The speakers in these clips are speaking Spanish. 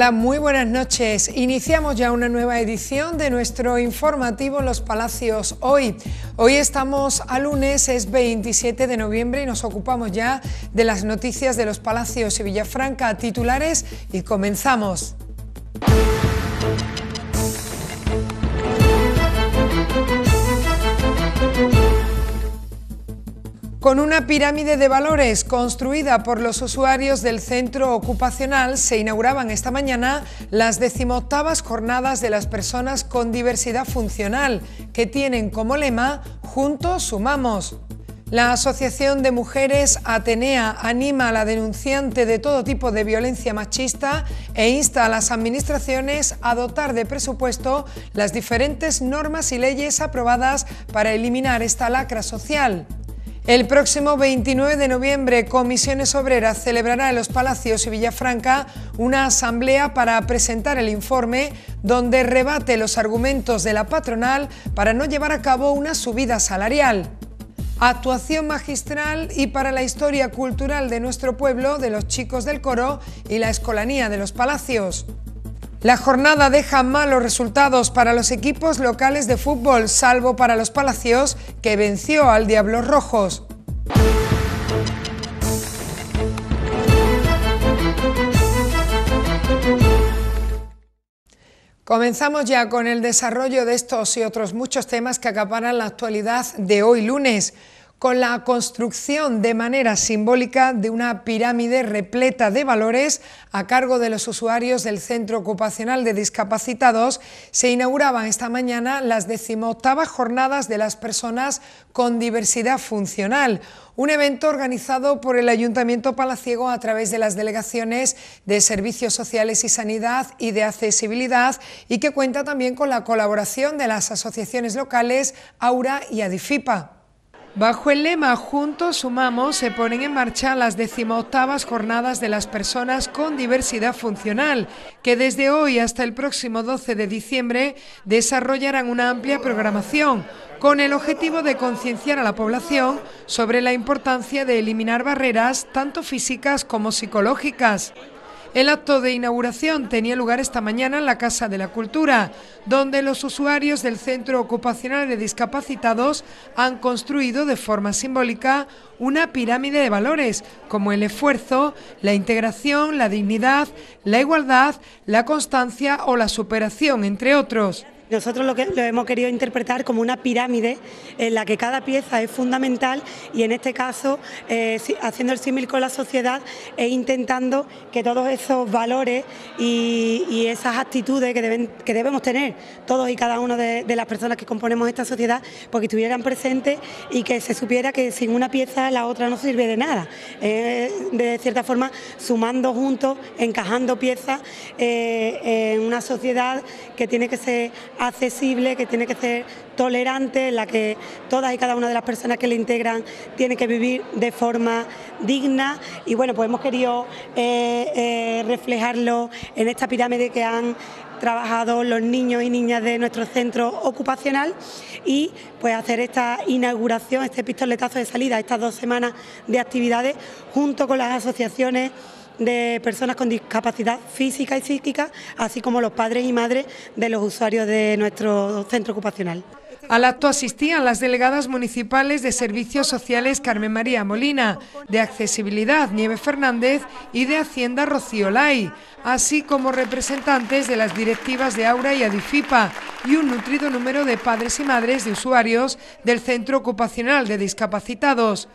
Hola, muy buenas noches. Iniciamos ya una nueva edición de nuestro informativo Los Palacios hoy. Hoy estamos a lunes, es 27 de noviembre y nos ocupamos ya de las noticias de Los Palacios y Villafranca, titulares y comenzamos. con una pirámide de valores construida por los usuarios del centro ocupacional se inauguraban esta mañana las decimoctavas jornadas de las personas con diversidad funcional que tienen como lema Juntos sumamos. La Asociación de Mujeres Atenea anima a la denunciante de todo tipo de violencia machista e insta a las administraciones a dotar de presupuesto las diferentes normas y leyes aprobadas para eliminar esta lacra social. El próximo 29 de noviembre, Comisiones Obreras celebrará en los Palacios y Villafranca una asamblea para presentar el informe donde rebate los argumentos de la patronal para no llevar a cabo una subida salarial. Actuación magistral y para la historia cultural de nuestro pueblo, de los chicos del coro y la escolanía de los palacios. La jornada deja malos resultados para los equipos locales de fútbol, salvo para los Palacios, que venció al Diablos Rojos. Comenzamos ya con el desarrollo de estos y otros muchos temas que acaparan la actualidad de hoy lunes con la construcción de manera simbólica de una pirámide repleta de valores a cargo de los usuarios del Centro Ocupacional de Discapacitados, se inauguraban esta mañana las 18 jornadas de las personas con diversidad funcional, un evento organizado por el Ayuntamiento Palaciego a través de las delegaciones de Servicios Sociales y Sanidad y de Accesibilidad y que cuenta también con la colaboración de las asociaciones locales Aura y Adifipa. Bajo el lema Juntos Sumamos se ponen en marcha las decimoctavas jornadas de las personas con diversidad funcional, que desde hoy hasta el próximo 12 de diciembre desarrollarán una amplia programación con el objetivo de concienciar a la población sobre la importancia de eliminar barreras tanto físicas como psicológicas. El acto de inauguración tenía lugar esta mañana en la Casa de la Cultura, donde los usuarios del Centro Ocupacional de Discapacitados han construido de forma simbólica una pirámide de valores, como el esfuerzo, la integración, la dignidad, la igualdad, la constancia o la superación, entre otros. Nosotros lo, que, hemos querido interpretar como una pirámide en la que cada pieza es fundamental y en este caso, eh, haciendo el símil con la sociedad, e intentando que todos esos valores y, esas actitudes que, que debemos tener todos y cada uno de, las personas que componemos esta sociedad, porque pues estuvieran presentes y que se supiera que sin una pieza la otra no sirve de nada. de cierta forma, sumando juntos, encajando piezas eh, en una sociedad que tiene que ser accesible, que tiene que ser tolerante, en la que todas y cada una de las personas que le integran tiene que vivir de forma digna. Y bueno, pues hemos querido eh, eh, reflejarlo en esta pirámide que han trabajado los niños y niñas de nuestro centro ocupacional y pues hacer esta inauguración, este pistoletazo de salida, estas dos semanas de actividades junto con las asociaciones de personas con discapacidad física y psíquica, así como los padres y madres de los usuarios de nuestro centro ocupacional. Al acto asistían las delegadas municipales de Servicios Sociales Carmen María Molina, de Accesibilidad Nieve Fernández y de Hacienda Rocío Lai, así como representantes de las directivas de Aura y Adifipa y un nutrido número de padres y madres de usuarios del Centro Ocupacional de Discapacitados.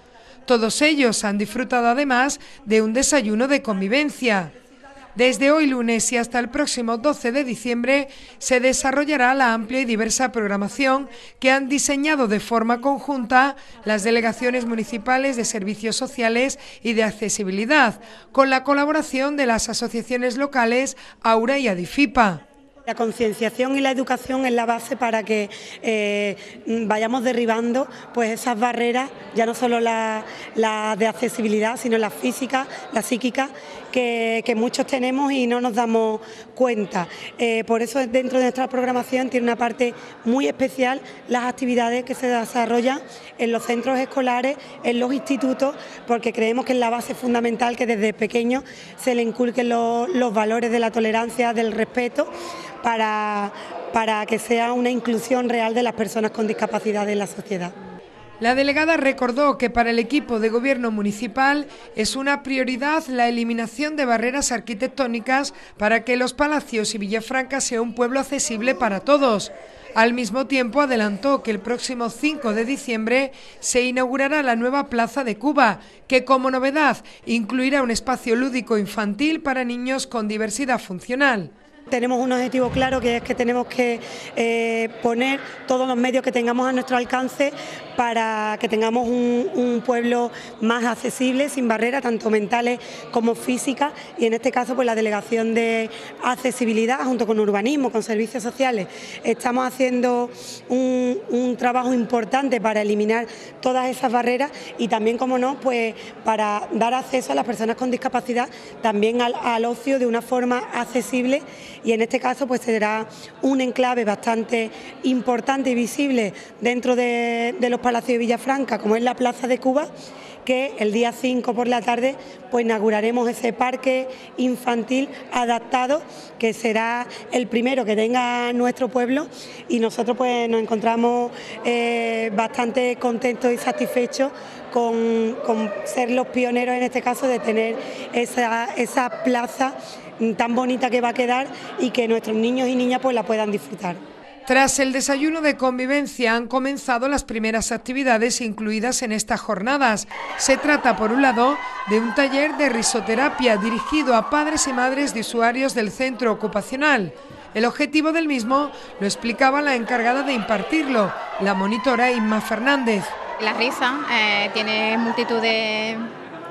Todos ellos han disfrutado además de un desayuno de convivencia. Desde hoy lunes y hasta el próximo 12 de diciembre se desarrollará la amplia y diversa programación que han diseñado de forma conjunta las delegaciones municipales de servicios sociales y de accesibilidad, con la colaboración de las asociaciones locales Aura y Adifipa. La concienciación y la educación es la base para que eh, vayamos derribando pues esas barreras, ya no solo las de accesibilidad, sino las físicas, las psíquicas que, muchos tenemos y no nos damos cuenta. Eh, por eso dentro de nuestra programación tiene una parte muy especial las actividades que se desarrollan en los centros escolares, en los institutos, porque creemos que es la base fundamental que desde pequeños se le inculquen los, valores de la tolerancia, del respeto, para que sea una inclusión real de las personas con discapacidad en la sociedad. La delegada recordó que para el equipo de gobierno municipal es una prioridad la eliminación de barreras arquitectónicas para que los palacios y Villafranca sea un pueblo accesible para todos. Al mismo tiempo adelantó que el próximo 5 de diciembre se inaugurará la nueva Plaza de Cuba, que como novedad incluirá un espacio lúdico infantil para niños con diversidad funcional. Tenemos un objetivo claro que es que tenemos que eh, poner todos los medios que tengamos a nuestro alcance para que tengamos un, pueblo más accesible, sin barreras, tanto mentales como físicas. Y en este caso, pues la Delegación de Accesibilidad, junto con Urbanismo, con Servicios Sociales, estamos haciendo un, trabajo importante para eliminar todas esas barreras y también, como no, pues para dar acceso a las personas con discapacidad también al ocio de una forma accesible y en este caso pues será un enclave bastante importante y visible dentro de, los palacios de Villafranca, como es la Plaza de Cuba, que el día 5 por la tarde pues inauguraremos ese parque infantil adaptado que será el primero que tenga nuestro pueblo y nosotros pues nos encontramos eh, bastante contentos y satisfechos con, ser los pioneros en este caso de tener esa, esa plaza Mm, tan bonita que va a quedar y que nuestros niños y niñas pues la puedan disfrutar. Tras el desayuno de convivencia han comenzado las primeras actividades incluidas en estas jornadas. Se trata, por un lado, de un taller de risoterapia dirigido a padres y madres de usuarios del centro ocupacional. El objetivo del mismo lo explicaba la encargada de impartirlo, la monitora Inma Fernández. La risa eh, tiene multitud de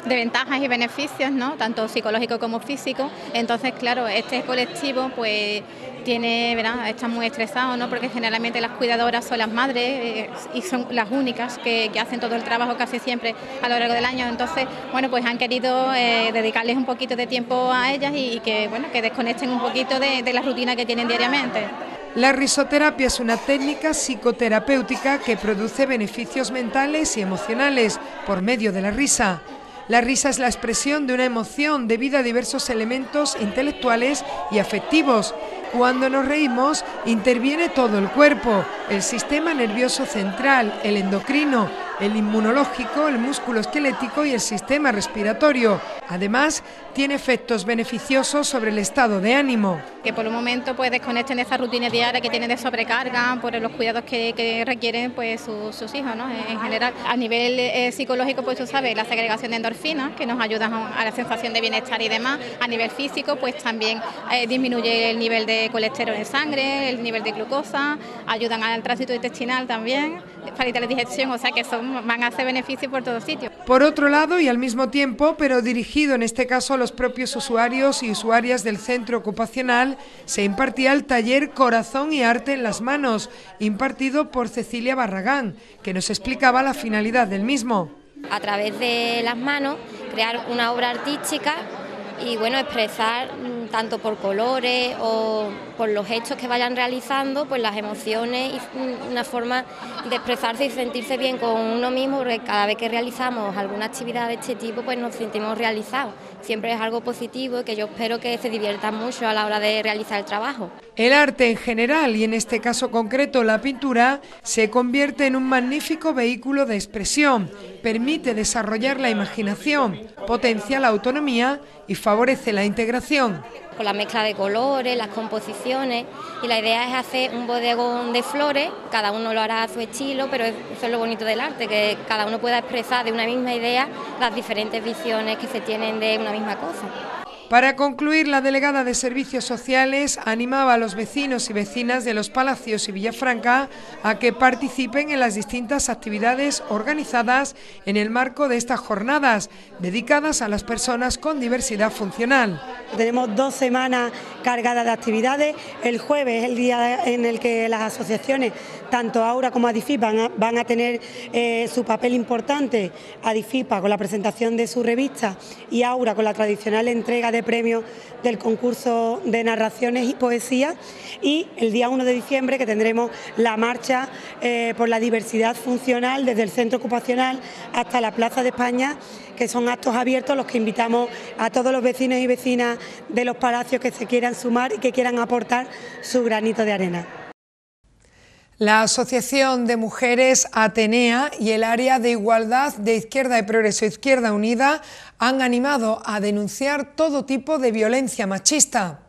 de ventajas y beneficios, ¿no? tanto psicológico como físico. Entonces, claro, este colectivo pues tiene, ¿verdad? está muy estresado, ¿no? porque generalmente las cuidadoras son las madres eh, y son las únicas que, hacen todo el trabajo casi siempre a lo largo del año. Entonces, bueno, pues han querido eh, dedicarles un poquito de tiempo a ellas y, que, bueno, que desconecten un poquito de, de la rutina que tienen diariamente. La risoterapia es una técnica psicoterapéutica que produce beneficios mentales y emocionales por medio de la risa. La risa es la expresión de una emoción debido a diversos elementos intelectuales y afectivos. Cuando nos reímos, interviene todo el cuerpo, el sistema nervioso central, el endocrino, el inmunológico, el músculo esquelético y el sistema respiratorio. Además, tiene efectos beneficiosos sobre el estado de ánimo. Que por un momento pues desconecten de esa rutina diaria que tienen de sobrecarga por los cuidados que, requieren pues sus, hijos ¿no? en, general. A nivel eh, psicológico pues tú sabes la segregación de endorfinas que nos ayudan a la sensación de bienestar y demás. A nivel físico pues también eh, disminuye el nivel de colesterol en sangre, el nivel de glucosa, ayudan al tránsito intestinal también. ...para la digestión, o sea que son, van a hacer beneficio por todos sitios. Por otro lado, y al mismo tiempo, pero dirigido en este caso a los propios usuarios y usuarias del centro ocupacional, se impartía el taller Corazón y Arte en las Manos, impartido por Cecilia Barragán, que nos explicaba la finalidad del mismo. A través de las manos, crear una obra artística y bueno, expresar tanto por colores o por los hechos que vayan realizando, pues las emociones y una forma de expresarse y sentirse bien con uno mismo, porque cada vez que realizamos alguna actividad de este tipo, pues nos sentimos realizados. Siempre es algo positivo y que yo espero que se diviertan mucho a la hora de realizar el trabajo. El arte en general y en este caso concreto la pintura se convierte en un magnífico vehículo de expresión, permite desarrollar la imaginación, potencia la autonomía y favorece la integración con la mezcla de colores, las composiciones y la idea es hacer un bodegón de flores, cada uno lo hará a su estilo, pero eso es lo bonito del arte, que cada uno pueda expresar de una misma idea las diferentes visiones que se tienen de una misma cosa. Para concluir, la delegada de Servicios Sociales animaba a los vecinos y vecinas de los Palacios y Villafranca a que participen en las distintas actividades organizadas en el marco de estas jornadas dedicadas a las personas con diversidad funcional. Tenemos dos semanas cargadas de actividades. El jueves es el día en el que las asociaciones tanto Aura como Adifipa van a, tener eh, su papel importante. Adifipa con la presentación de su revista y Aura con la tradicional entrega de premios del concurso de narraciones y poesía. Y el día 1 de diciembre que tendremos la marcha eh, por la diversidad funcional desde el centro ocupacional hasta la Plaza de España, que son actos abiertos los que invitamos a todos los vecinos y vecinas de los palacios que se quieran sumar y que quieran aportar su granito de arena. La Asociación de Mujeres Atenea y el Área de Igualdad de Izquierda y Progreso Izquierda Unida han animado a denunciar todo tipo de violencia machista.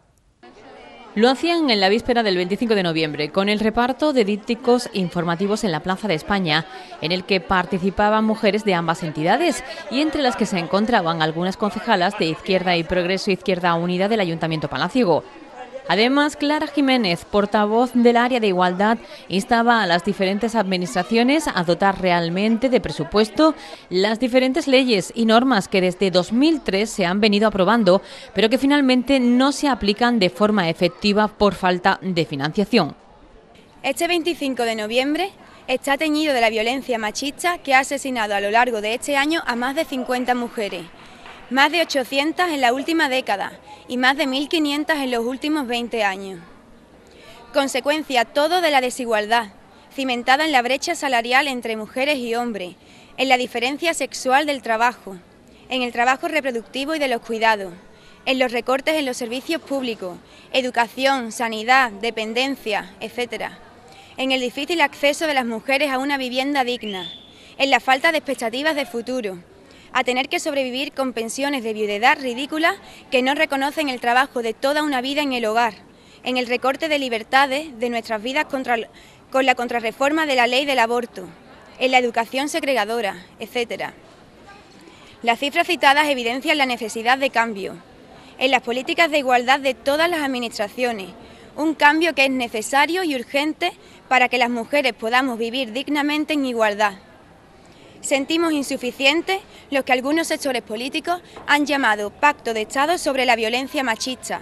Lo hacían en la víspera del 25 de noviembre, con el reparto de dípticos informativos en la Plaza de España, en el que participaban mujeres de ambas entidades y entre las que se encontraban algunas concejalas de Izquierda y Progreso Izquierda Unida del Ayuntamiento Palaciego. Además, Clara Jiménez, portavoz del área de igualdad, instaba a las diferentes administraciones a dotar realmente de presupuesto las diferentes leyes y normas que desde 2003 se han venido aprobando, pero que finalmente no se aplican de forma efectiva por falta de financiación. Este 25 de noviembre está teñido de la violencia machista que ha asesinado a lo largo de este año a más de 50 mujeres más de 800 en la última década y más de 1.500 en los últimos 20 años. Consecuencia todo de la desigualdad, cimentada en la brecha salarial entre mujeres y hombres, en la diferencia sexual del trabajo, en el trabajo reproductivo y de los cuidados, en los recortes en los servicios públicos, educación, sanidad, dependencia, etc. En el difícil acceso de las mujeres a una vivienda digna, en la falta de expectativas de futuro, a tener que sobrevivir con pensiones de viudedad ridículas que no reconocen el trabajo de toda una vida en el hogar, en el recorte de libertades de nuestras vidas con la contrarreforma de la ley del aborto, en la educación segregadora, etc. Las cifras citadas evidencian la necesidad de cambio en las políticas de igualdad de todas las administraciones, un cambio que es necesario y urgente para que las mujeres podamos vivir dignamente en igualdad sentimos insuficientes los que algunos sectores políticos han llamado Pacto de Estado sobre la violencia machista.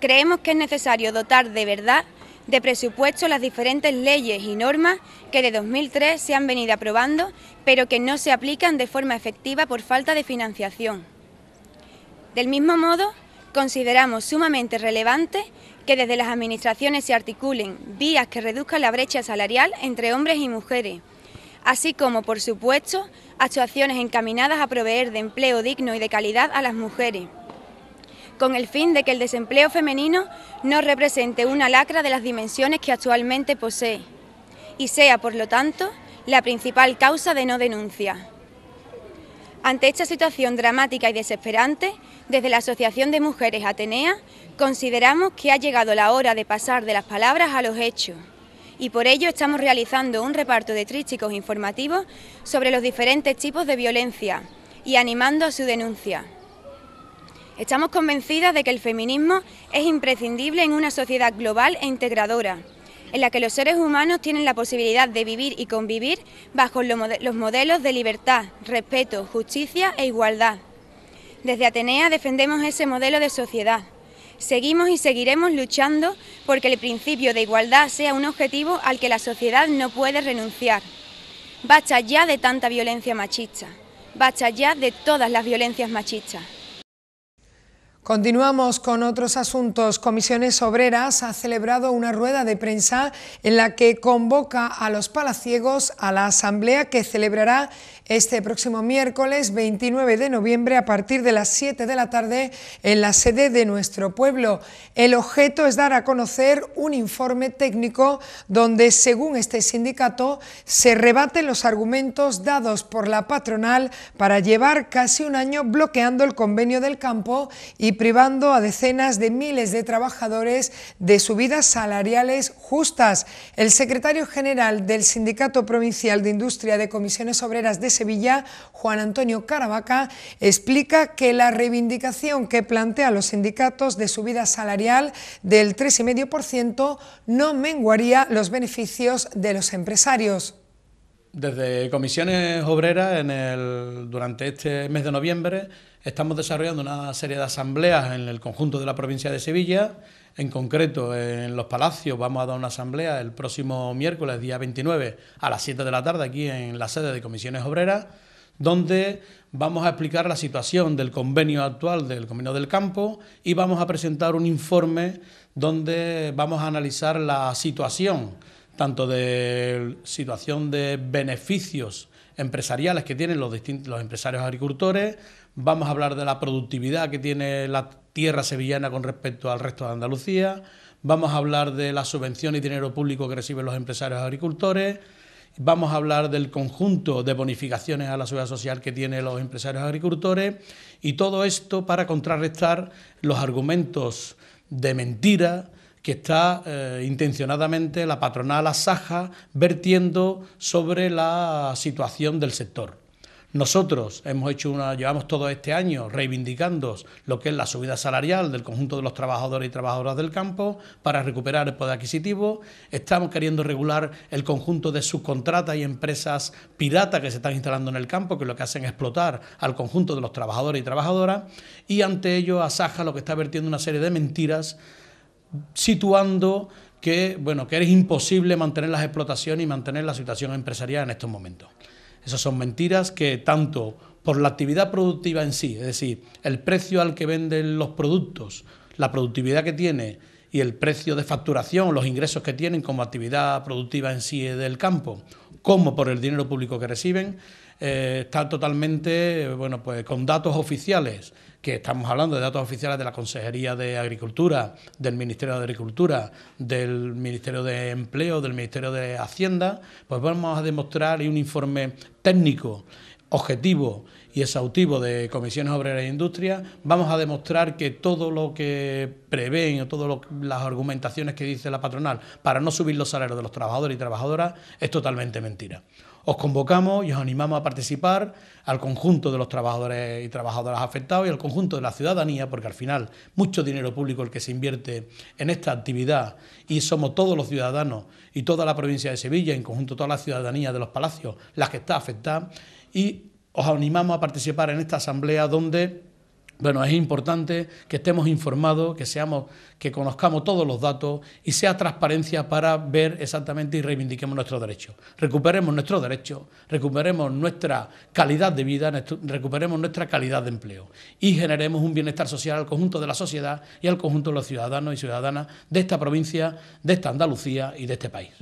Creemos que es necesario dotar de verdad de presupuesto las diferentes leyes y normas que de 2003 se han venido aprobando, pero que no se aplican de forma efectiva por falta de financiación. Del mismo modo, consideramos sumamente relevante que desde las administraciones se articulen vías que reduzcan la brecha salarial entre hombres y mujeres, así como, por supuesto, actuaciones encaminadas a proveer de empleo digno y de calidad a las mujeres, con el fin de que el desempleo femenino no represente una lacra de las dimensiones que actualmente posee y sea, por lo tanto, la principal causa de no denuncia. Ante esta situación dramática y desesperante, desde la Asociación de Mujeres Atenea, consideramos que ha llegado la hora de pasar de las palabras a los hechos y por ello estamos realizando un reparto de trísticos informativos sobre los diferentes tipos de violencia y animando a su denuncia. Estamos convencidas de que el feminismo es imprescindible en una sociedad global e integradora, en la que los seres humanos tienen la posibilidad de vivir y convivir bajo los modelos de libertad, respeto, justicia e igualdad. Desde Atenea defendemos ese modelo de sociedad Seguimos y seguiremos luchando porque el principio de igualdad sea un objetivo al que la sociedad no puede renunciar. Basta ya de tanta violencia machista. Basta ya de todas las violencias machistas. Continuamos con otros asuntos. Comisiones Obreras ha celebrado una rueda de prensa en la que convoca a los palaciegos a la asamblea que celebrará este próximo miércoles 29 de noviembre a partir de las 7 de la tarde en la sede de nuestro pueblo. El objeto es dar a conocer un informe técnico donde, según este sindicato, se rebaten los argumentos dados por la patronal para llevar casi un año bloqueando el convenio del campo y privando a decenas de miles de trabajadores de subidas salariales justas. El secretario general del Sindicato Provincial de Industria de Comisiones Obreras de Sevilla, Juan Antonio Caravaca, explica que la reivindicación que plantean los sindicatos de subida salarial del 3,5% no menguaría los beneficios de los empresarios. Desde Comisiones Obreras, en el, durante este mes de noviembre, estamos desarrollando una serie de asambleas en el conjunto de la provincia de Sevilla. En concreto, en Los Palacios vamos a dar una asamblea el próximo miércoles, día 29, a las 7 de la tarde, aquí en la sede de Comisiones Obreras, donde vamos a explicar la situación del convenio actual del Convenio del Campo y vamos a presentar un informe donde vamos a analizar la situación tanto de situación de beneficios empresariales que tienen los, los empresarios agricultores, vamos a hablar de la productividad que tiene la tierra sevillana con respecto al resto de Andalucía, vamos a hablar de la subvención y dinero público que reciben los empresarios agricultores, vamos a hablar del conjunto de bonificaciones a la seguridad social que tienen los empresarios agricultores y todo esto para contrarrestar los argumentos de mentira, que está eh, intencionadamente la patronal Asaja vertiendo sobre la situación del sector. Nosotros hemos hecho una, llevamos todo este año reivindicando lo que es la subida salarial del conjunto de los trabajadores y trabajadoras del campo para recuperar el poder adquisitivo. Estamos queriendo regular el conjunto de subcontratas y empresas piratas que se están instalando en el campo, que lo que hacen es explotar al conjunto de los trabajadores y trabajadoras. Y ante ello, Asaja lo que está vertiendo una serie de mentiras situando que, bueno, que es imposible mantener las explotaciones y mantener la situación empresarial en estos momentos. Esas son mentiras que tanto por la actividad productiva en sí, es decir, el precio al que venden los productos, la productividad que tiene y el precio de facturación, los ingresos que tienen como actividad productiva en sí del campo, como por el dinero público que reciben, eh, está totalmente, bueno, pues con datos oficiales, que estamos hablando de datos oficiales de la Consejería de Agricultura, del Ministerio de Agricultura, del Ministerio de Empleo, del Ministerio de Hacienda, pues vamos a demostrar y un informe técnico, objetivo y exhaustivo de comisiones obreras e industria vamos a demostrar que todo lo que prevén o todas las argumentaciones que dice la patronal para no subir los salarios de los trabajadores y trabajadoras es totalmente mentira. Os convocamos y os animamos a participar al conjunto de los trabajadores y trabajadoras afectados y al conjunto de la ciudadanía, porque al final mucho dinero público el que se invierte en esta actividad y somos todos los ciudadanos y toda la provincia de Sevilla, en conjunto toda la ciudadanía de los palacios, las que está afectada, y os animamos a participar en esta asamblea donde bueno, es importante que estemos informados, que seamos, que conozcamos todos los datos y sea transparencia para ver exactamente y reivindiquemos nuestros derechos. Recuperemos nuestros derechos, recuperemos nuestra calidad de vida, recuperemos nuestra calidad de empleo y generemos un bienestar social al conjunto de la sociedad y al conjunto de los ciudadanos y ciudadanas de esta provincia, de esta Andalucía y de este país.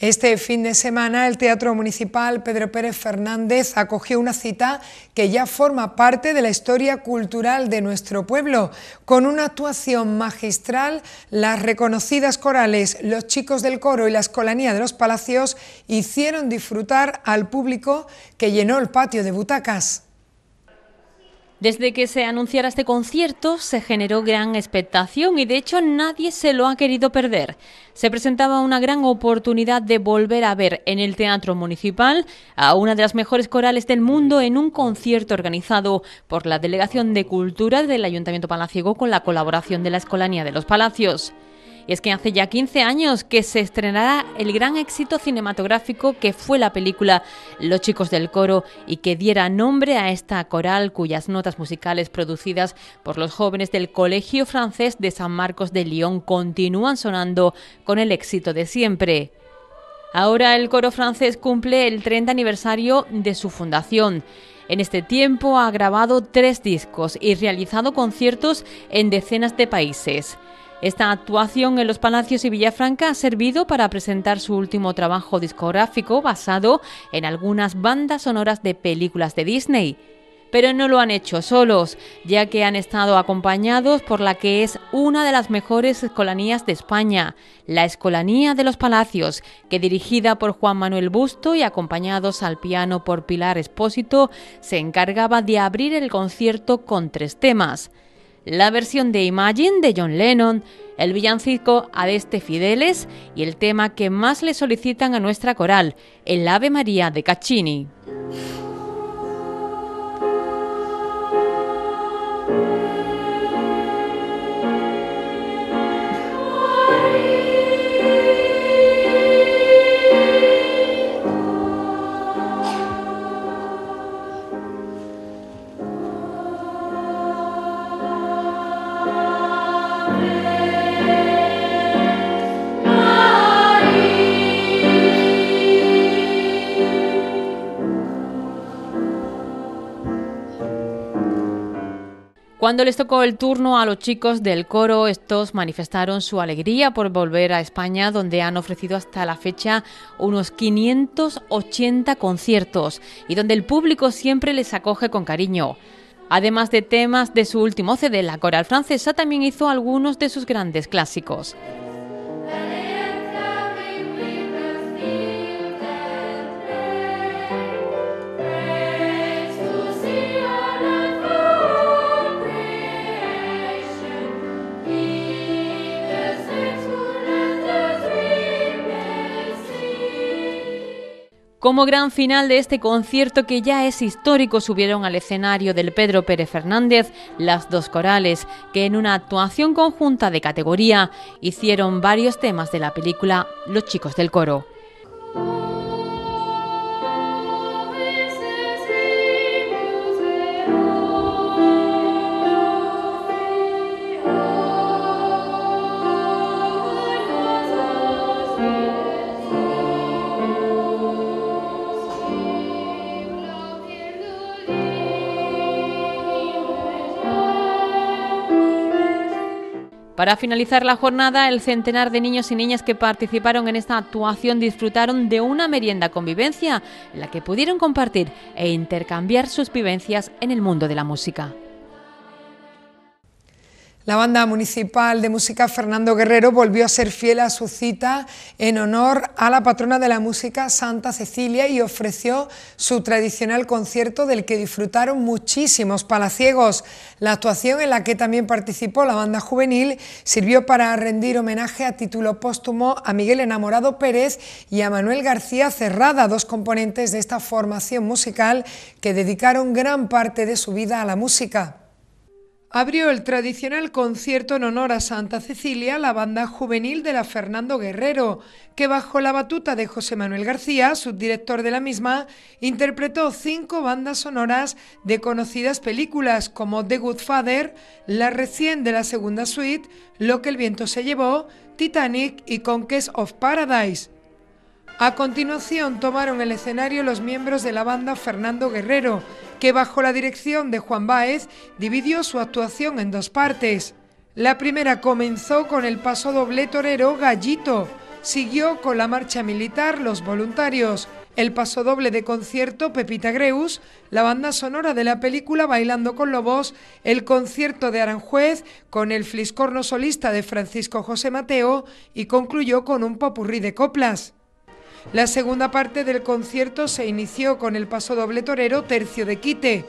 Este fin de semana el Teatro Municipal Pedro Pérez Fernández acogió una cita que ya forma parte de la historia cultural de nuestro pueblo, con una actuación magistral, las reconocidas corales, los chicos del coro y la escolanía de los palacios hicieron disfrutar al público que llenó el patio de butacas. Desde que se anunciara este concierto se generó gran expectación y de hecho nadie se lo ha querido perder. Se presentaba una gran oportunidad de volver a ver en el Teatro Municipal a una de las mejores corales del mundo en un concierto organizado por la Delegación de Cultura del Ayuntamiento Palaciego con la colaboración de la Escolanía de los Palacios. Y es que hace ya 15 años que se estrenará el gran éxito cinematográfico que fue la película Los chicos del coro y que diera nombre a esta coral cuyas notas musicales producidas por los jóvenes del Colegio Francés de San Marcos de Lyon continúan sonando con el éxito de siempre. Ahora el coro francés cumple el 30 aniversario de su fundación. En este tiempo ha grabado tres discos y realizado conciertos en decenas de países. Esta actuación en los Palacios y Villafranca ha servido para presentar su último trabajo discográfico basado en algunas bandas sonoras de películas de Disney. Pero no lo han hecho solos, ya que han estado acompañados por la que es una de las mejores escolanías de España, la Escolanía de los Palacios, que dirigida por Juan Manuel Busto y acompañados al piano por Pilar Espósito, se encargaba de abrir el concierto con tres temas la versión de Imagine de John Lennon, el villancico Adeste Fideles y el tema que más le solicitan a nuestra coral, el Ave María de Caccini. Cuando les tocó el turno a los chicos del coro, estos manifestaron su alegría por volver a España, donde han ofrecido hasta la fecha unos 580 conciertos y donde el público siempre les acoge con cariño. Además de temas de su último CD, la coral francesa también hizo algunos de sus grandes clásicos. Como gran final de este concierto que ya es histórico, subieron al escenario del Pedro Pérez Fernández las dos corales, que en una actuación conjunta de categoría hicieron varios temas de la película Los chicos del coro. Para finalizar la jornada, el centenar de niños y niñas que participaron en esta actuación disfrutaron de una merienda convivencia en la que pudieron compartir e intercambiar sus vivencias en el mundo de la música. La banda municipal de música Fernando Guerrero volvió a ser fiel a su cita en honor a la patrona de la música Santa Cecilia y ofreció su tradicional concierto del que disfrutaron muchísimos palaciegos. La actuación en la que también participó la banda juvenil sirvió para rendir homenaje a título póstumo a Miguel Enamorado Pérez y a Manuel García Cerrada, dos componentes de esta formación musical que dedicaron gran parte de su vida a la música abrió el tradicional concierto en honor a Santa Cecilia la banda juvenil de la Fernando Guerrero, que bajo la batuta de José Manuel García, subdirector de la misma, interpretó cinco bandas sonoras de conocidas películas como The Good Father, la recién de la segunda suite, Lo que el viento se llevó, Titanic y Conquest of Paradise. A continuación tomaron el escenario los miembros de la banda Fernando Guerrero, que bajo la dirección de Juan Báez dividió su actuación en dos partes. La primera comenzó con el paso doble torero Gallito, siguió con la marcha militar Los Voluntarios, el paso doble de concierto Pepita Greus, la banda sonora de la película Bailando con Lobos, el concierto de Aranjuez con el fliscorno solista de Francisco José Mateo y concluyó con un popurrí de coplas. La segunda parte del concierto se inició con el paso doble torero Tercio de Quite.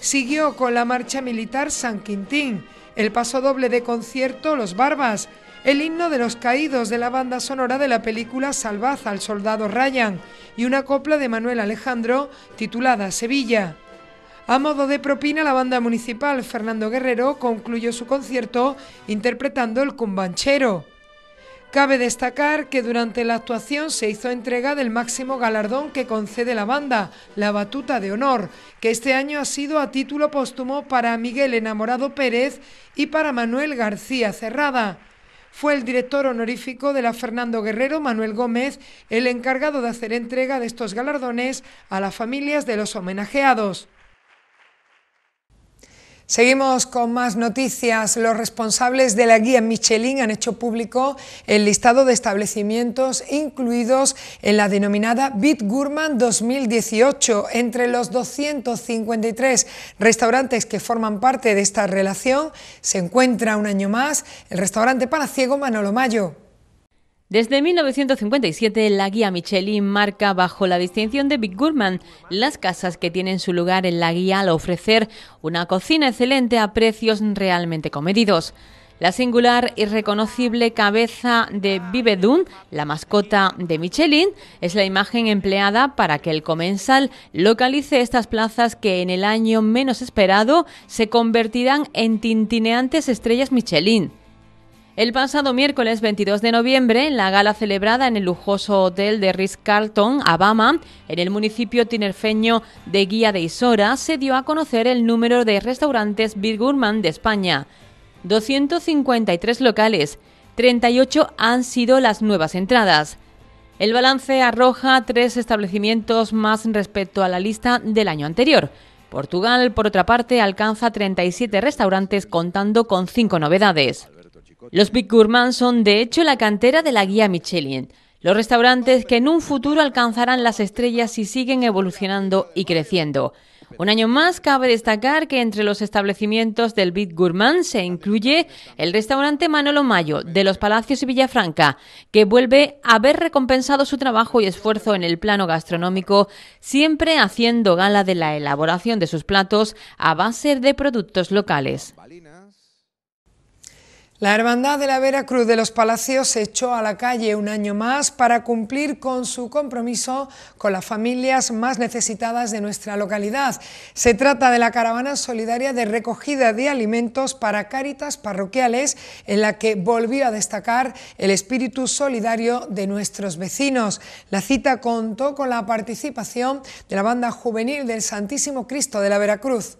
Siguió con la marcha militar San Quintín, el paso doble de concierto Los Barbas, el himno de los caídos de la banda sonora de la película Salvaz al soldado Ryan y una copla de Manuel Alejandro titulada Sevilla. A modo de propina, la banda municipal Fernando Guerrero concluyó su concierto interpretando el cumbanchero. Cabe destacar que durante la actuación se hizo entrega del máximo galardón que concede la banda, la Batuta de Honor, que este año ha sido a título póstumo para Miguel Enamorado Pérez y para Manuel García Cerrada. Fue el director honorífico de la Fernando Guerrero, Manuel Gómez, el encargado de hacer entrega de estos galardones a las familias de los homenajeados. Seguimos con más noticias. Los responsables de la guía Michelin han hecho público el listado de establecimientos incluidos en la denominada BitGurman Gourmand 2018. Entre los 253 restaurantes que forman parte de esta relación se encuentra un año más el restaurante palaciego Manolo Mayo. Desde 1957, la guía Michelin marca bajo la distinción de Big Gourmand las casas que tienen su lugar en la guía al ofrecer una cocina excelente a precios realmente comedidos. La singular y reconocible cabeza de Bibedun, la mascota de Michelin, es la imagen empleada para que el comensal localice estas plazas que en el año menos esperado se convertirán en tintineantes estrellas Michelin. El pasado miércoles 22 de noviembre, en la gala celebrada en el lujoso hotel de Ritz-Carlton, Abama, en el municipio tinerfeño de Guía de Isora, se dio a conocer el número de restaurantes Big de España. 253 locales, 38 han sido las nuevas entradas. El balance arroja tres establecimientos más respecto a la lista del año anterior. Portugal, por otra parte, alcanza 37 restaurantes contando con cinco novedades. Los Big Gourmand son de hecho la cantera de la guía Michelin, los restaurantes que en un futuro alcanzarán las estrellas si siguen evolucionando y creciendo. Un año más cabe destacar que entre los establecimientos del Big Gourmand se incluye el restaurante Manolo Mayo de los Palacios y Villafranca, que vuelve a haber recompensado su trabajo y esfuerzo en el plano gastronómico, siempre haciendo gala de la elaboración de sus platos a base de productos locales. La Hermandad de la Veracruz de los Palacios se echó a la calle un año más para cumplir con su compromiso con las familias más necesitadas de nuestra localidad. Se trata de la caravana solidaria de recogida de alimentos para cáritas parroquiales en la que volvió a destacar el espíritu solidario de nuestros vecinos. La cita contó con la participación de la banda juvenil del Santísimo Cristo de la Veracruz.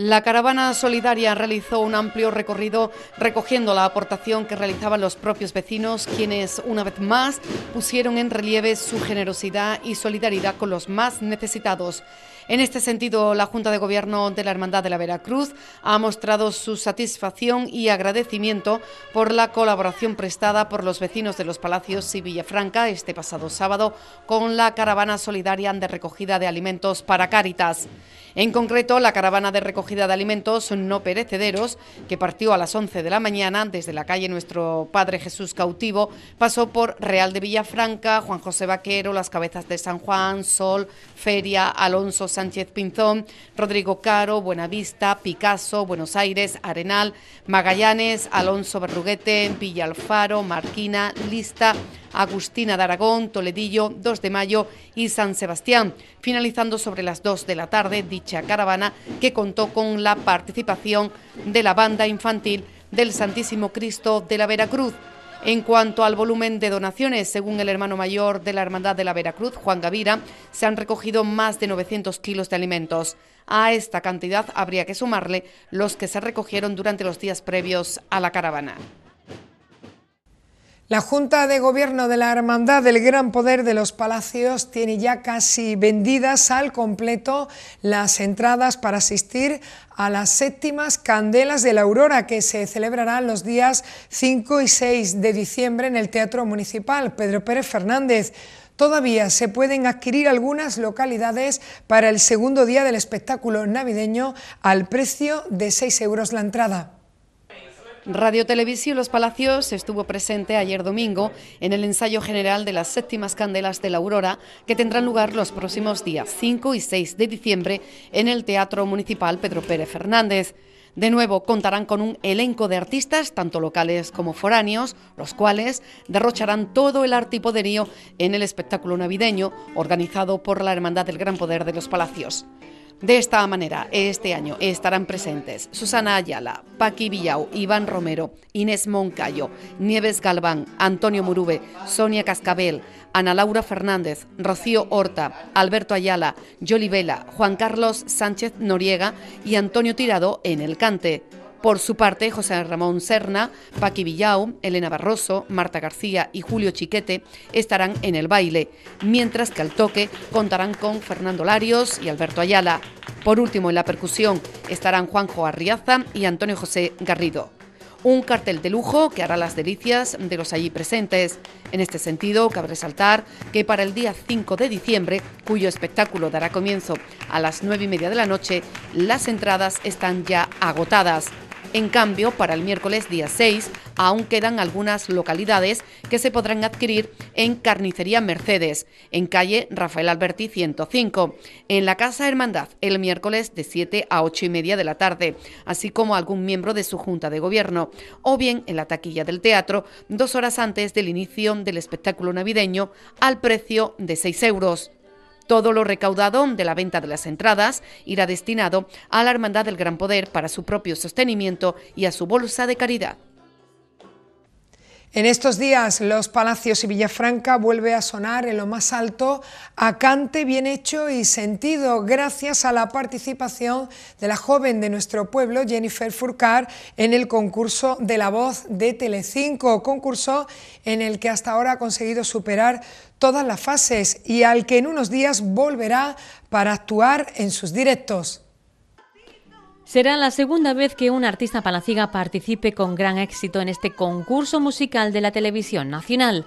La caravana solidaria realizó un amplio recorrido recogiendo la aportación que realizaban los propios vecinos, quienes una vez más pusieron en relieve su generosidad y solidaridad con los más necesitados. En este sentido, la Junta de Gobierno de la Hermandad de la Veracruz ha mostrado su satisfacción y agradecimiento por la colaboración prestada por los vecinos de los Palacios y Villafranca este pasado sábado con la caravana solidaria de recogida de alimentos para Cáritas. En concreto, la caravana de recogida de alimentos no perecederos, que partió a las 11 de la mañana desde la calle Nuestro Padre Jesús Cautivo, pasó por Real de Villafranca, Juan José Vaquero, Las Cabezas de San Juan, Sol, Feria, Alonso Sánchez Pinzón, Rodrigo Caro, Buenavista, Picasso, Buenos Aires, Arenal, Magallanes, Alonso Berruguete, Villalfaro, Marquina, Lista, Agustina de Aragón, Toledillo, 2 de Mayo y San Sebastián, finalizando sobre las 2 de la tarde dicha caravana que contó con la participación de la banda infantil del Santísimo Cristo de la Veracruz. En cuanto al volumen de donaciones, según el hermano mayor de la Hermandad de la Veracruz, Juan Gavira, se han recogido más de 900 kilos de alimentos. A esta cantidad habría que sumarle los que se recogieron durante los días previos a la caravana. La Junta de Gobierno de la Hermandad del Gran Poder de los Palacios tiene ya casi vendidas al completo las entradas para asistir a las séptimas Candelas de la Aurora que se celebrarán los días 5 y 6 de diciembre en el Teatro Municipal Pedro Pérez Fernández. Todavía se pueden adquirir algunas localidades para el segundo día del espectáculo navideño al precio de 6 euros la entrada. Radio Televisión Los Palacios estuvo presente ayer domingo en el ensayo general de las séptimas candelas de la aurora que tendrán lugar los próximos días 5 y 6 de diciembre en el Teatro Municipal Pedro Pérez Fernández. De nuevo, contarán con un elenco de artistas, tanto locales como foráneos, los cuales derrocharán todo el arte y poderío en el espectáculo navideño organizado por la Hermandad del Gran Poder de los Palacios. De esta manera, este año estarán presentes Susana Ayala, Paqui Villau, Iván Romero, Inés Moncayo, Nieves Galván, Antonio Murube, Sonia Cascabel, Ana Laura Fernández, Rocío Horta, Alberto Ayala, Yoli Vela, Juan Carlos Sánchez Noriega y Antonio Tirado en el cante. Por su parte, José Ramón Serna, Paqui Villau, Elena Barroso, Marta García y Julio Chiquete estarán en el baile, mientras que al toque contarán con Fernando Larios y Alberto Ayala. Por último, en la percusión estarán Juanjo Arriaza y Antonio José Garrido. Un cartel de lujo que hará las delicias de los allí presentes. En este sentido, cabe resaltar que para el día 5 de diciembre, cuyo espectáculo dará comienzo a las 9 y media de la noche, las entradas están ya agotadas. En cambio, para el miércoles día 6 aún quedan algunas localidades que se podrán adquirir en Carnicería Mercedes, en calle Rafael Alberti 105, en la Casa Hermandad el miércoles de 7 a 8 y media de la tarde, así como algún miembro de su Junta de Gobierno, o bien en la taquilla del teatro dos horas antes del inicio del espectáculo navideño al precio de 6 euros. Todo lo recaudado de la venta de las entradas irá destinado a la Hermandad del Gran Poder para su propio sostenimiento y a su bolsa de caridad. En estos días los palacios y Villafranca vuelve a sonar en lo más alto a cante bien hecho y sentido gracias a la participación de la joven de nuestro pueblo Jennifer Furcar en el concurso de la voz de Telecinco, concurso en el que hasta ahora ha conseguido superar todas las fases y al que en unos días volverá para actuar en sus directos. Será la segunda vez que una artista palaciga participe con gran éxito en este concurso musical de la televisión nacional.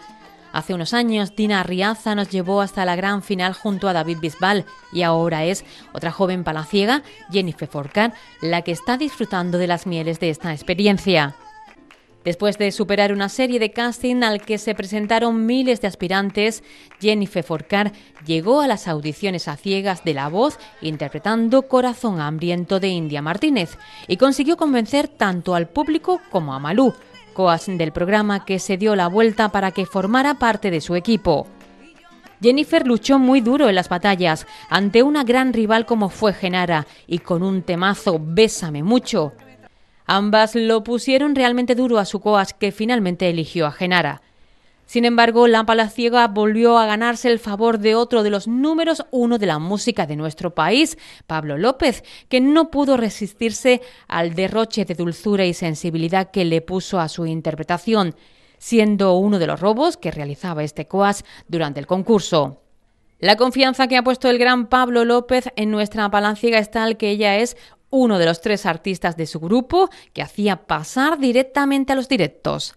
Hace unos años, Dina Riaza nos llevó hasta la gran final junto a David Bisbal y ahora es otra joven palaciega, Jennifer Forcar, la que está disfrutando de las mieles de esta experiencia. Después de superar una serie de casting al que se presentaron miles de aspirantes, Jennifer Forcar llegó a las audiciones a ciegas de La Voz interpretando Corazón Hambriento de India Martínez y consiguió convencer tanto al público como a Malú, coas del programa que se dio la vuelta para que formara parte de su equipo. Jennifer luchó muy duro en las batallas ante una gran rival como fue Genara y con un temazo Bésame mucho Ambas lo pusieron realmente duro a su Coas, que finalmente eligió a Genara. Sin embargo, la palaciega volvió a ganarse el favor de otro de los números uno de la música de nuestro país, Pablo López, que no pudo resistirse al derroche de dulzura y sensibilidad que le puso a su interpretación, siendo uno de los robos que realizaba este coas durante el concurso. La confianza que ha puesto el gran Pablo López en nuestra palanciega es tal que ella es uno de los tres artistas de su grupo que hacía pasar directamente a los directos.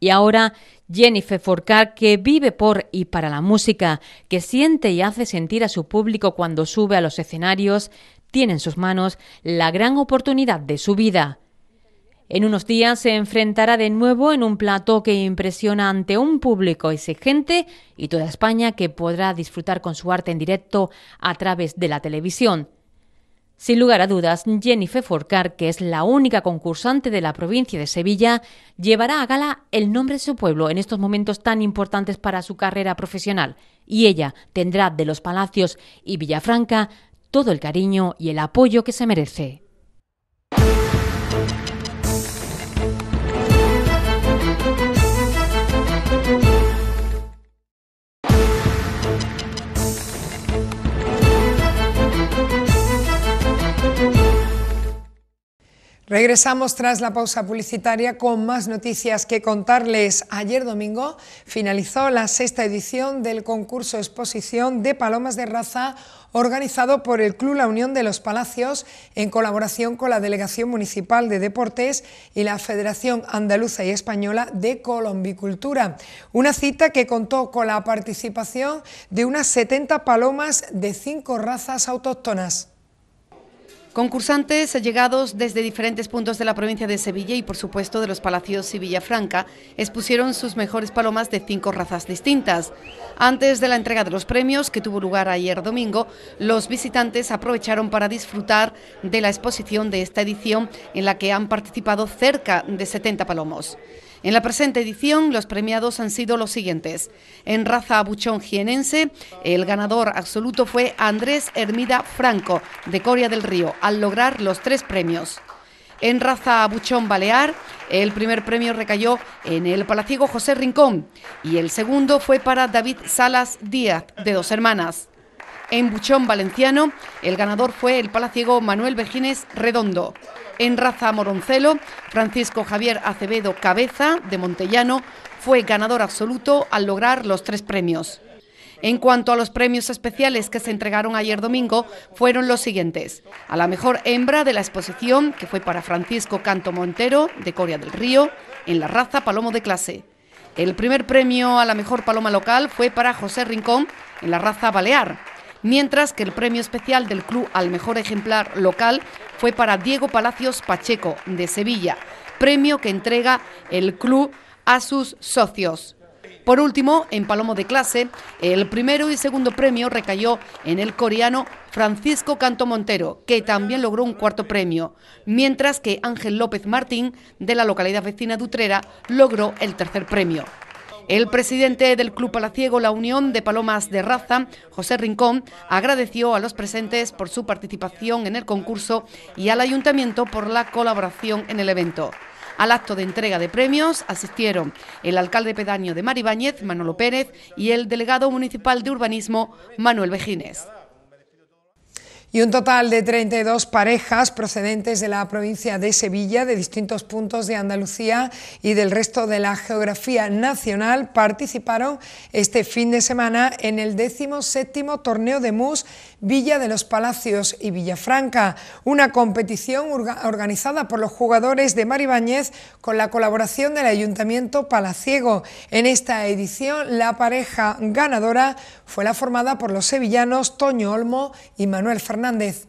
Y ahora Jennifer Forcar, que vive por y para la música, que siente y hace sentir a su público cuando sube a los escenarios, tiene en sus manos la gran oportunidad de su vida. En unos días se enfrentará de nuevo en un plató que impresiona ante un público exigente y toda España que podrá disfrutar con su arte en directo a través de la televisión. Sin lugar a dudas, Jennifer Forcar, que es la única concursante de la provincia de Sevilla, llevará a gala el nombre de su pueblo en estos momentos tan importantes para su carrera profesional, y ella tendrá de los Palacios y Villafranca todo el cariño y el apoyo que se merece. Regresamos tras la pausa publicitaria con más noticias que contarles. Ayer domingo finalizó la sexta edición del concurso exposición de palomas de raza organizado por el Club La Unión de los Palacios en colaboración con la Delegación Municipal de Deportes y la Federación Andaluza y Española de Colombicultura. Una cita que contó con la participación de unas 70 palomas de cinco razas autóctonas. Concursantes llegados desde diferentes puntos de la provincia de Sevilla y por supuesto de los Palacios y Villafranca expusieron sus mejores palomas de cinco razas distintas. Antes de la entrega de los premios, que tuvo lugar ayer domingo, los visitantes aprovecharon para disfrutar de la exposición de esta edición en la que han participado cerca de 70 palomos. En la presente edición, los premiados han sido los siguientes. En raza abuchón jienense, el ganador absoluto fue Andrés Hermida Franco, de Coria del Río, al lograr los tres premios. En raza abuchón balear, el primer premio recayó en el palaciego José Rincón y el segundo fue para David Salas Díaz, de Dos Hermanas. En buchón valenciano, el ganador fue el palaciego Manuel Vergines Redondo. En raza Moroncelo, Francisco Javier Acevedo Cabeza, de Montellano, fue ganador absoluto al lograr los tres premios. En cuanto a los premios especiales que se entregaron ayer domingo, fueron los siguientes. A la mejor hembra de la exposición, que fue para Francisco Canto Montero, de Coria del Río, en la raza Palomo de clase. El primer premio a la mejor paloma local fue para José Rincón, en la raza Balear mientras que el premio especial del club al mejor ejemplar local fue para Diego Palacios Pacheco, de Sevilla, premio que entrega el club a sus socios. Por último, en Palomo de Clase, el primero y segundo premio recayó en el coreano Francisco Canto Montero, que también logró un cuarto premio, mientras que Ángel López Martín, de la localidad vecina de Utrera, logró el tercer premio. El presidente del Club Palaciego La Unión de Palomas de Raza, José Rincón, agradeció a los presentes por su participación en el concurso y al ayuntamiento por la colaboración en el evento. Al acto de entrega de premios asistieron el alcalde pedaño de Maribáñez, Manolo Pérez, y el delegado municipal de urbanismo, Manuel Vejines y un total de 32 parejas procedentes de la provincia de Sevilla, de distintos puntos de Andalucía y del resto de la geografía nacional participaron este fin de semana en el 17 torneo de MUS Villa de los Palacios y Villafranca, una competición organizada por los jugadores de Maribáñez con la colaboración del Ayuntamiento Palaciego. En esta edición, la pareja ganadora fue la formada por los sevillanos Toño Olmo y Manuel Fernández.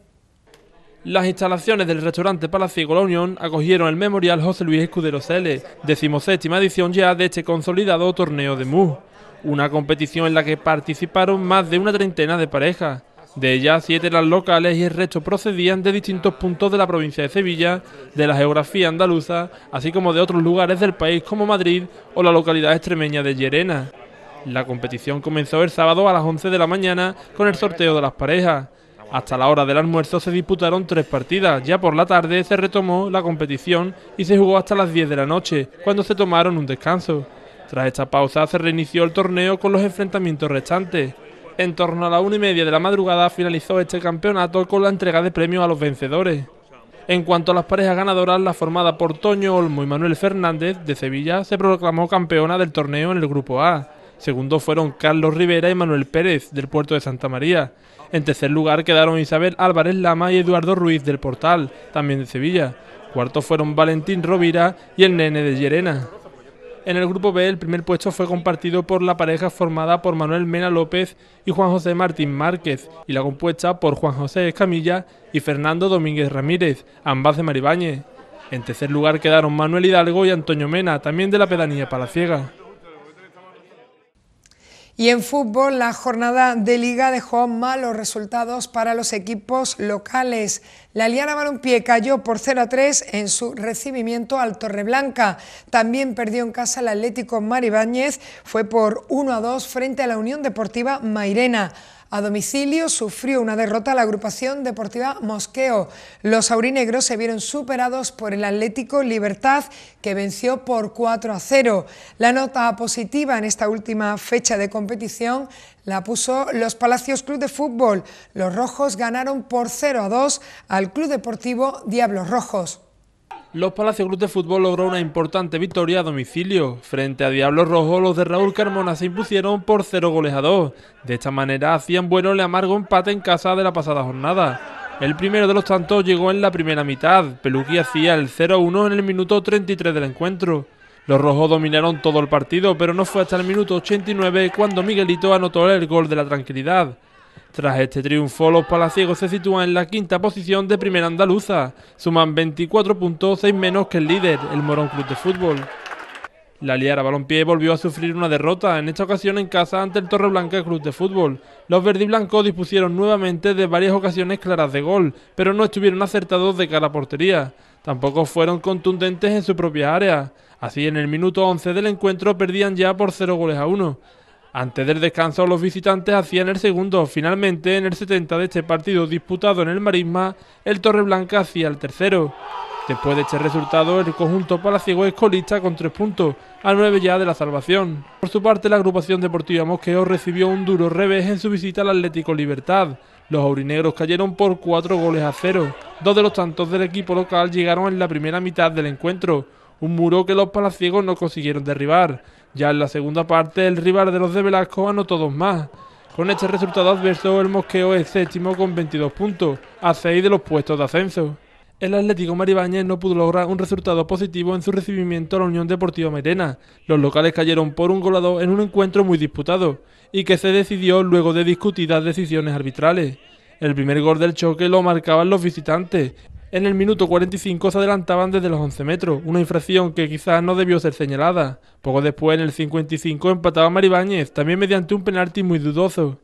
Las instalaciones del restaurante Palaciego La Unión acogieron el memorial José Luis Escudero Celes, decimoséptima edición ya de este consolidado torneo de MU, una competición en la que participaron más de una treintena de parejas. De ellas, siete eran locales y el resto procedían de distintos puntos de la provincia de Sevilla, de la geografía andaluza, así como de otros lugares del país como Madrid o la localidad extremeña de Llerena. La competición comenzó el sábado a las 11 de la mañana con el sorteo de las parejas. Hasta la hora del almuerzo se disputaron tres partidas, ya por la tarde se retomó la competición y se jugó hasta las 10 de la noche, cuando se tomaron un descanso. Tras esta pausa se reinició el torneo con los enfrentamientos restantes. En torno a la una y media de la madrugada finalizó este campeonato con la entrega de premios a los vencedores. En cuanto a las parejas ganadoras, la formada por Toño Olmo y Manuel Fernández de Sevilla se proclamó campeona del torneo en el Grupo A. Segundo fueron Carlos Rivera y Manuel Pérez del puerto de Santa María. En tercer lugar quedaron Isabel Álvarez Lama y Eduardo Ruiz del Portal, también de Sevilla. Cuarto fueron Valentín Rovira y el nene de Llerena. En el grupo B el primer puesto fue compartido por la pareja formada por Manuel Mena López y Juan José Martín Márquez y la compuesta por Juan José Escamilla y Fernando Domínguez Ramírez, ambas de Maribáñez. En tercer lugar quedaron Manuel Hidalgo y Antonio Mena, también de la pedanía Palaciega. Y en fútbol, la jornada de liga dejó malos resultados para los equipos locales. La Liana Balompié cayó por 0 a 3 en su recibimiento al Torreblanca. También perdió en casa el Atlético Maribáñez, fue por 1 a 2 frente a la Unión Deportiva Mairena a domicilio sufrió una derrota la agrupación deportiva Mosqueo. Los aurinegros se vieron superados por el Atlético Libertad, que venció por 4 a 0. La nota positiva en esta última fecha de competición la puso los Palacios Club de Fútbol. Los rojos ganaron por 0 a 2 al Club Deportivo Diablos Rojos. Los Palacios Cruz de Fútbol logró una importante victoria a domicilio. Frente a Diablo Rojo, los de Raúl Carmona se impusieron por 0 goles a 2. De esta manera hacían bueno el amargo empate en casa de la pasada jornada. El primero de los tantos llegó en la primera mitad. Peluqui hacía el 0-1 en el minuto 33 del encuentro. Los rojos dominaron todo el partido, pero no fue hasta el minuto 89 cuando Miguelito anotó el gol de la tranquilidad. Tras este triunfo, los palaciegos se sitúan en la quinta posición de Primera Andaluza. Suman 24 puntos, menos que el líder, el Morón Club de Fútbol. La Liara Balompié volvió a sufrir una derrota, en esta ocasión en casa ante el Torreblanca Club de Fútbol. Los verdiblancos dispusieron nuevamente de varias ocasiones claras de gol, pero no estuvieron acertados de cara a portería. Tampoco fueron contundentes en su propia área. Así, en el minuto 11 del encuentro perdían ya por 0 goles a 1. Antes del descanso, los visitantes hacían el segundo. Finalmente, en el 70 de este partido disputado en el Marisma, el Torreblanca hacía el tercero. Después de este resultado, el conjunto palaciego es colista con tres puntos, a nueve ya de la salvación. Por su parte, la agrupación deportiva Mosqueo recibió un duro revés en su visita al Atlético Libertad. Los aurinegros cayeron por cuatro goles a cero. Dos de los tantos del equipo local llegaron en la primera mitad del encuentro, un muro que los palaciegos no consiguieron derribar. Ya en la segunda parte, el rival de los de Velasco anotó dos más. Con este resultado adverso, el Mosqueo es séptimo con 22 puntos, a 6 de los puestos de ascenso. El Atlético Maribáñez no pudo lograr un resultado positivo en su recibimiento a la Unión Deportiva Merena. Los locales cayeron por un golado en un encuentro muy disputado y que se decidió luego de discutidas decisiones arbitrales. El primer gol del choque lo marcaban los visitantes en el minuto 45 se adelantaban desde los 11 metros, una infracción que quizás no debió ser señalada. Poco después, en el 55, empataba Maribáñez, también mediante un penalti muy dudoso.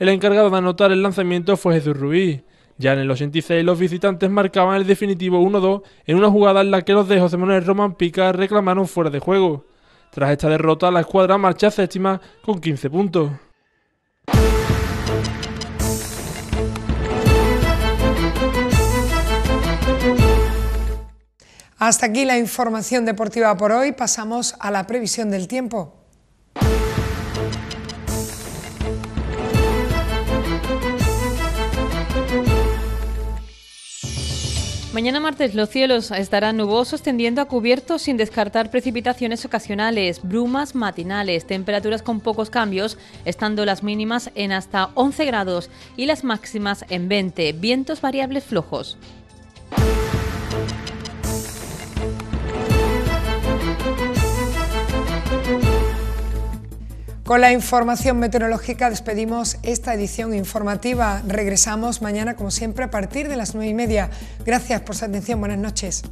El encargado de anotar el lanzamiento fue Jesús Rubí. Ya en el 86 los visitantes marcaban el definitivo 1-2 en una jugada en la que los de José Manuel Román Pica reclamaron fuera de juego. Tras esta derrota, la escuadra marcha séptima con 15 puntos. Hasta aquí la información deportiva por hoy. Pasamos a la previsión del tiempo. Mañana martes los cielos estarán nubosos tendiendo a cubiertos sin descartar precipitaciones ocasionales, brumas matinales, temperaturas con pocos cambios, estando las mínimas en hasta 11 grados y las máximas en 20, vientos variables flojos. Con la información meteorológica despedimos esta edición informativa. Regresamos mañana, como siempre, a partir de las nueve y media. Gracias por su atención. Buenas noches.